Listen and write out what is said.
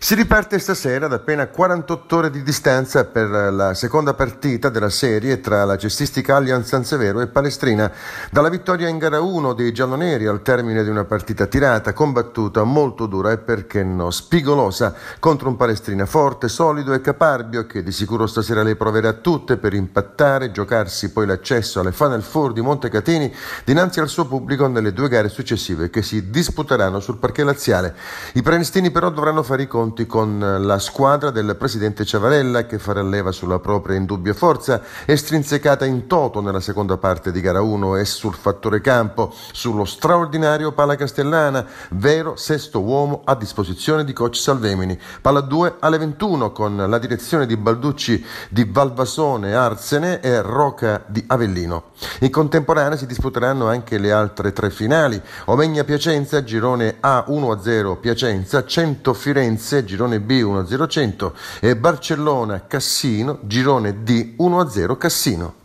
Si riparte stasera ad appena 48 ore di distanza per la seconda partita della serie tra la cestistica Allianz San Severo e Palestrina. Dalla vittoria in gara 1 dei gialloneri al termine di una partita tirata, combattuta, molto dura e perché no, spigolosa contro un Palestrina forte, solido e caparbio che di sicuro stasera le proverà tutte per impattare, e giocarsi poi l'accesso alle Final Four di Montecatini dinanzi al suo pubblico nelle due gare successive che si disputeranno sul parquet laziale. I palestini però dovranno fare i conti confronti con la squadra del presidente Ciavarella che farà leva sulla propria indubbia forza estrinsecata in toto nella seconda parte di gara 1 e sul fattore campo, sullo straordinario Pala Castellana, vero sesto uomo a disposizione di coach Salvemini. Pala 2 alle 21 con la direzione di Balducci di Valvasone, Arsene e Roca di Avellino. In contemporanea si disputeranno anche le altre tre finali. Omegna Piacenza, girone A 1-0 Piacenza, 100 Firenze girone B 1-0 100 e Barcellona Cassino, girone D 1-0 Cassino.